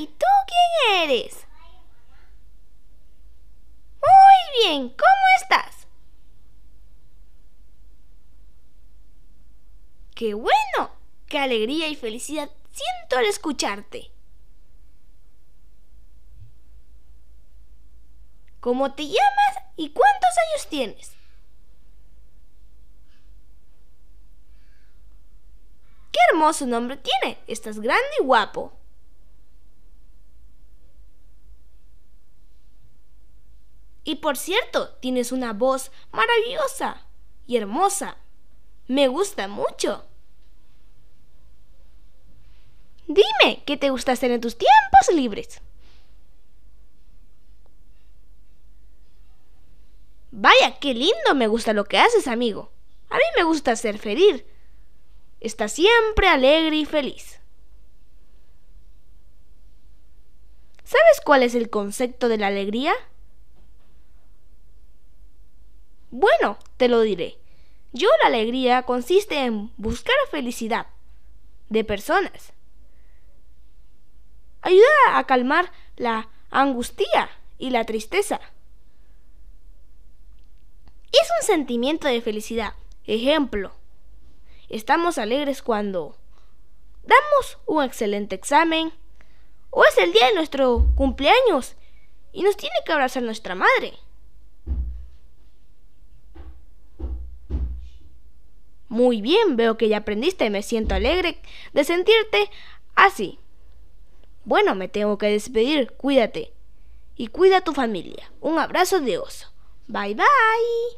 ¿y tú quién eres? Muy bien, ¿cómo estás? ¡Qué bueno! ¡Qué alegría y felicidad siento al escucharte! ¿Cómo te llamas y cuántos años tienes? ¡Qué hermoso nombre tiene! Estás grande y guapo. Y por cierto, tienes una voz maravillosa y hermosa. Me gusta mucho. Dime, ¿qué te gusta hacer en tus tiempos libres? Vaya, qué lindo me gusta lo que haces, amigo. A mí me gusta hacer feliz. Estás siempre alegre y feliz. ¿Sabes cuál es el concepto de la alegría? Bueno, te lo diré. Yo la alegría consiste en buscar felicidad de personas. Ayuda a calmar la angustia y la tristeza. Es un sentimiento de felicidad. Ejemplo, estamos alegres cuando damos un excelente examen o es el día de nuestro cumpleaños y nos tiene que abrazar nuestra madre. Muy bien, veo que ya aprendiste, y me siento alegre de sentirte así. Bueno, me tengo que despedir, cuídate. Y cuida a tu familia. Un abrazo de oso. Bye bye.